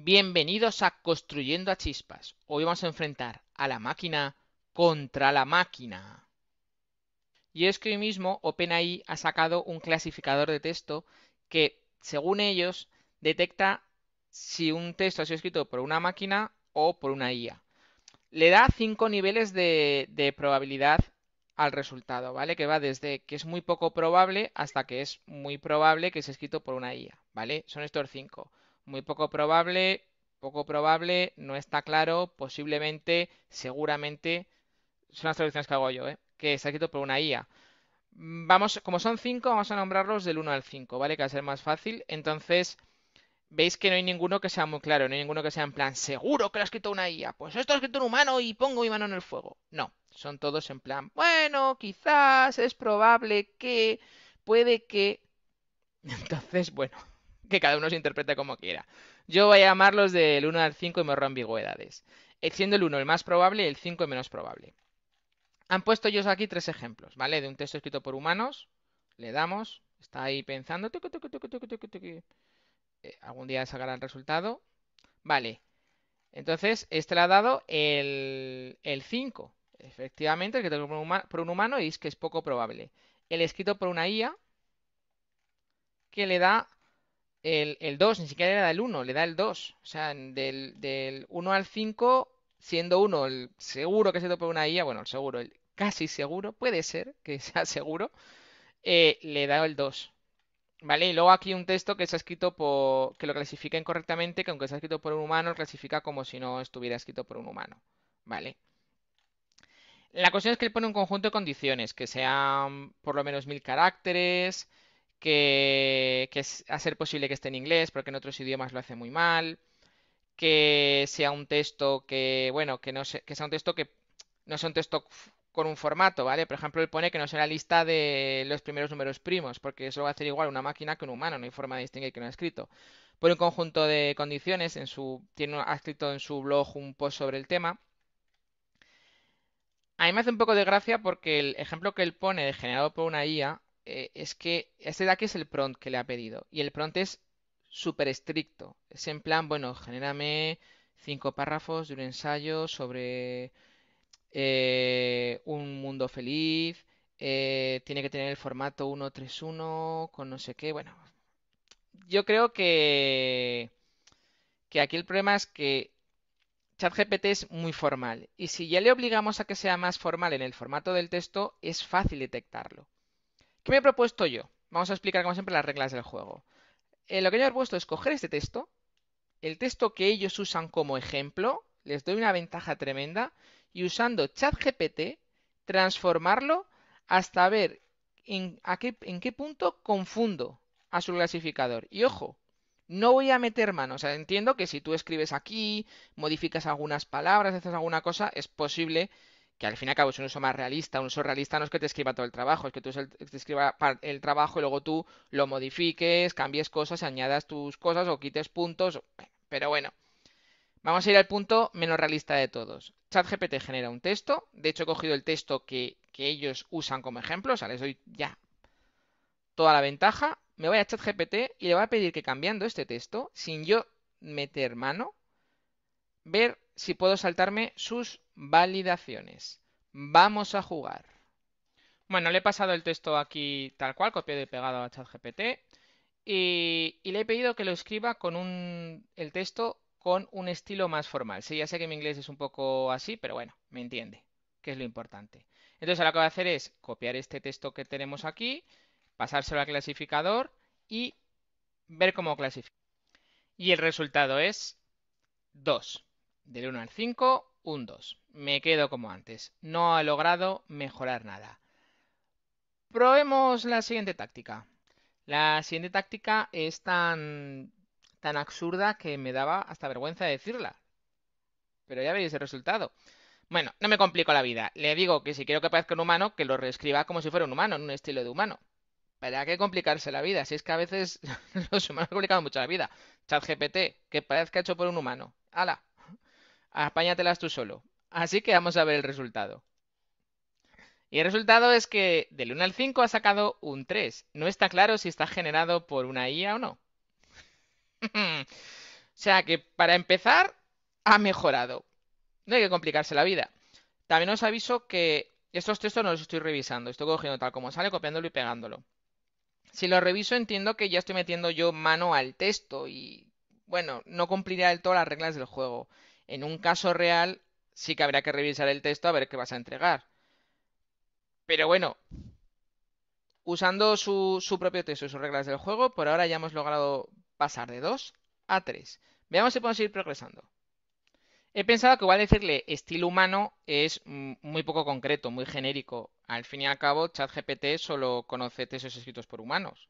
Bienvenidos a Construyendo a Chispas. Hoy vamos a enfrentar a la máquina contra la máquina. Y es que hoy mismo OpenAI ha sacado un clasificador de texto que, según ellos, detecta si un texto ha sido escrito por una máquina o por una IA. Le da cinco niveles de, probabilidad al resultado, ¿vale? Que va desde que es muy poco probable hasta que es muy probable que sea escrito por una IA, ¿vale? Son estos cinco muy poco probable, poco probable, no está claro, posiblemente, seguramente, son las traducciones que hago yo, ¿eh? que está escrito por una IA. Mm, vamos, como son cinco... vamos a nombrarlos del 1 al 5, ¿vale? Que va a ser más fácil. Entonces, veis que no hay ninguno que sea muy claro, no hay ninguno que sea en plan, seguro que lo ha escrito una IA, pues esto lo ha escrito un humano y pongo mi mano en el fuego. No, son todos en plan, bueno, quizás, es probable que, puede que... Entonces, bueno, que cada uno se interprete como quiera. Yo voy a llamarlos del 1 al 5 y me ahorro ambigüedades. Eh, siendo el 1 el más probable y el 5 el menos probable. Han puesto ellos aquí tres ejemplos, ¿vale? De un texto escrito por humanos. Le damos, está ahí pensando. Eh, algún día sacará el resultado. Vale. Entonces, este le ha dado el, el 5. Efectivamente, el que tengo por un, un humano es que es poco probable. El escrito por una IA, que le da el, 2, ni siquiera le da el 1, le da el 2. O sea, del, 1 al 5, siendo 1 el seguro que se tope una IA, bueno, el seguro, el casi seguro, puede ser que sea seguro, eh, le da el 2. ¿Vale? Y luego aquí un texto que se ha escrito por. que lo clasifica incorrectamente, que aunque sea escrito por un humano, lo clasifica como si no estuviera escrito por un humano. ¿Vale? La cuestión es que él pone un conjunto de condiciones, que sean por lo menos mil caracteres, que, que es hacer posible que esté en inglés, porque en otros idiomas lo hace muy mal, que sea un texto que, bueno, que no sea un texto que no sea un texto con un formato, ¿vale? Por ejemplo, él pone que no sea la lista de los primeros números primos, porque eso va a hacer igual una máquina que un humano, no hay forma de distinguir que no ha escrito. Por un conjunto de condiciones, en su, tiene, ha escrito en su blog un post sobre el tema. A mí me hace un poco de gracia porque el ejemplo que él pone, generado por una IA, eh, es que este aquí es el prompt que le ha pedido y el prompt es súper estricto. Es en plan, bueno, genérame cinco párrafos de un ensayo sobre eh, un mundo feliz, eh, tiene que tener el formato 131 con no sé qué. Bueno, yo creo que, que aquí el problema es que ChatGPT es muy formal y si ya le obligamos a que sea más formal en el formato del texto, es fácil detectarlo. ¿Qué me he propuesto yo? Vamos a explicar, como siempre, las reglas del juego. Eh, lo que yo he propuesto es coger este texto, el texto que ellos usan como ejemplo, les doy una ventaja tremenda, y usando ChatGPT, transformarlo hasta ver en, qué, punto confundo a su clasificador. Y ojo, no voy a meter mano. entiendo que si tú escribes aquí, modificas algunas palabras, haces alguna cosa, es posible que al fin y al cabo es un uso más realista. Un uso realista no es que te escriba todo el trabajo, es que tú te escriba el trabajo y luego tú lo modifiques, cambies cosas, añadas tus cosas o quites puntos. Pero bueno, vamos a ir al punto menos realista de todos. ChatGPT genera un texto. De hecho, he cogido el texto que, que ellos usan como ejemplo. O sea, les doy ya toda la ventaja. Me voy a ChatGPT y le voy a pedir que cambiando este texto, sin yo meter mano, ver si puedo saltarme sus validaciones. Vamos a jugar. Bueno, le he pasado el texto aquí tal cual, copiado y pegado a ChatGPT. Y, y, le he pedido que lo escriba con un, el texto con un estilo más formal. Sí, ya sé que mi inglés es un poco así, pero bueno, me entiende, que es lo importante. Entonces, ahora lo que voy a hacer es copiar este texto que tenemos aquí, pasárselo al clasificador y ver cómo clasifica. Y el resultado es 2. Del 1 al 5, un 2. Me quedo como antes. No ha logrado mejorar nada. Probemos la siguiente táctica. La siguiente táctica es tan, tan absurda que me daba hasta vergüenza decirla. Pero ya veis el resultado. Bueno, no me complico la vida. Le digo que si quiero que parezca un humano, que lo reescriba como si fuera un humano, en un estilo de humano. ¿Para qué complicarse la vida? Si es que a veces los humanos complicado mucho la vida. ChatGPT, que parezca hecho por un humano. ¡Hala! apáñatelas tú solo. Así que vamos a ver el resultado. Y el resultado es que del 1 al 5 ha sacado un 3. No está claro si está generado por una IA o no. o sea que para empezar, ha mejorado. No hay que complicarse la vida. También os aviso que estos textos no los estoy revisando. Estoy cogiendo tal como sale, copiándolo y pegándolo. Si lo reviso entiendo que ya estoy metiendo yo mano al texto y, bueno, no cumpliré del todo las reglas del juego. En un caso real, sí que habrá que revisar el texto a ver qué vas a entregar. Pero bueno, usando su, propio texto y sus reglas del juego, por ahora ya hemos logrado pasar de 2 a 3. Veamos si podemos seguir progresando. He pensado que igual decirle estilo humano es muy poco concreto, muy genérico. Al fin y al cabo, ChatGPT solo conoce textos escritos por humanos.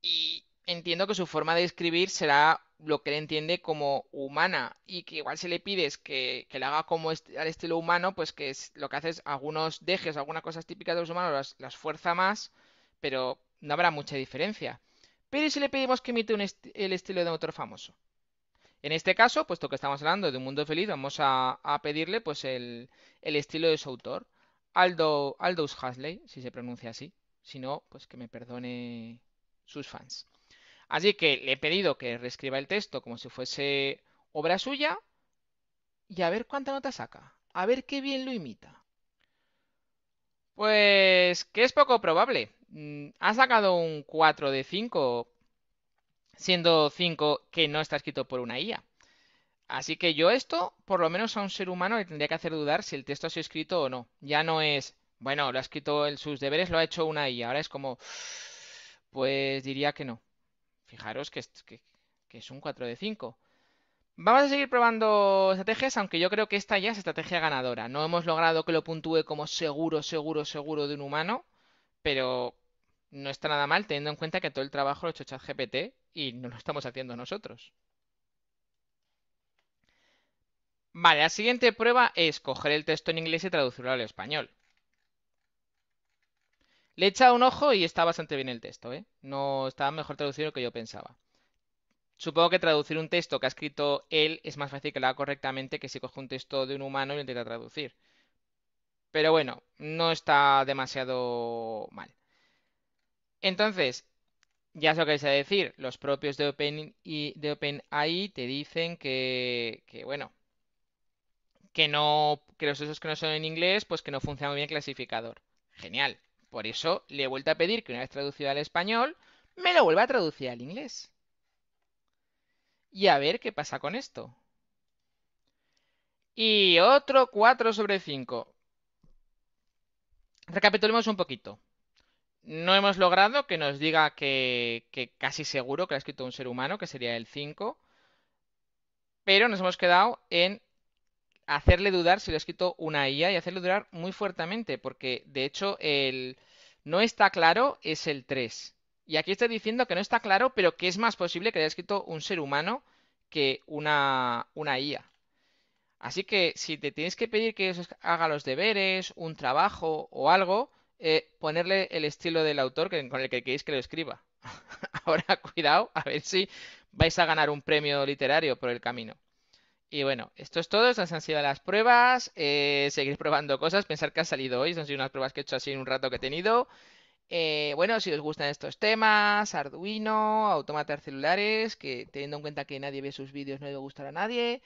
Y, entiendo que su forma de escribir será lo que él entiende como humana y que igual si le pides que, que le haga como al estilo humano, pues que es, lo que haces algunos dejes, algunas cosas típicas de los humanos las, fuerza más, pero no habrá mucha diferencia. Pero si le pedimos que imite un el estilo de un autor famoso? En este caso, puesto que estamos hablando de un mundo feliz, vamos a, pedirle pues el, el, estilo de su autor, Aldo, Aldous Huxley, si se pronuncia así. Si no, pues que me perdone sus fans. Así que le he pedido que reescriba el texto como si fuese obra suya y a ver cuánta nota saca, a ver qué bien lo imita. Pues que es poco probable. Mm, ha sacado un 4 de 5, siendo 5 que no está escrito por una IA. Así que yo esto, por lo menos a un ser humano, le tendría que hacer dudar si el texto ha sido escrito o no. Ya no es, bueno, lo ha escrito, en sus deberes lo ha hecho una IA. Ahora es como, pues diría que no. Fijaros que es, un 4 de 5. Vamos a seguir probando estrategias, aunque yo creo que esta ya es estrategia ganadora. No hemos logrado que lo puntúe como seguro, seguro, seguro de un humano, pero no está nada mal teniendo en cuenta que todo el trabajo lo ha hecho ChatGPT y no lo estamos haciendo nosotros. Vale, la siguiente prueba es coger el texto en inglés y traducirlo al español. Le he echado un ojo y está bastante bien el texto, ¿eh? No está mejor traducido que yo pensaba. Supongo que traducir un texto que ha escrito él es más fácil que lo haga correctamente que si coge un texto de un humano y lo intenta traducir. Pero bueno, no está demasiado mal. Entonces, ya sé lo que a decir. Los propios de y de Open te dicen que, que bueno, que no, que los textos que no son en inglés, pues que no funciona muy bien el clasificador. Genial. Por eso le he vuelto a pedir que una vez traducido al español, me lo vuelva a traducir al inglés. Y a ver qué pasa con esto. Y otro 4 sobre 5. Recapitulemos un poquito. No hemos logrado que nos diga que, casi seguro que lo ha escrito un ser humano, que sería el 5, pero nos hemos quedado en hacerle dudar si lo ha escrito una IA y hacerle dudar muy fuertemente, porque de hecho el no está claro es el 3. Y aquí está diciendo que no está claro, pero que es más posible que haya escrito un ser humano que una, una IA. Así que si te tienes que pedir que haga los deberes, un trabajo o algo, eh, ponerle el estilo del autor con el que queréis que lo escriba. Ahora, cuidado, a ver si vais a ganar un premio literario por el camino. Y bueno, esto es todo, estas han sido las pruebas, eh, seguir probando cosas, pensar que ha salido hoy, son unas pruebas que he hecho así en un rato que he tenido. Eh, bueno, si os gustan estos temas, Arduino, autómatas celulares, que teniendo en cuenta que nadie ve sus vídeos no a gustar a nadie,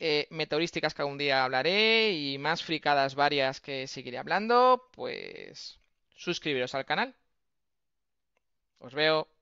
eh, meteorísticas que algún día hablaré y más fricadas varias que seguiré hablando, pues suscribiros al canal. Os veo.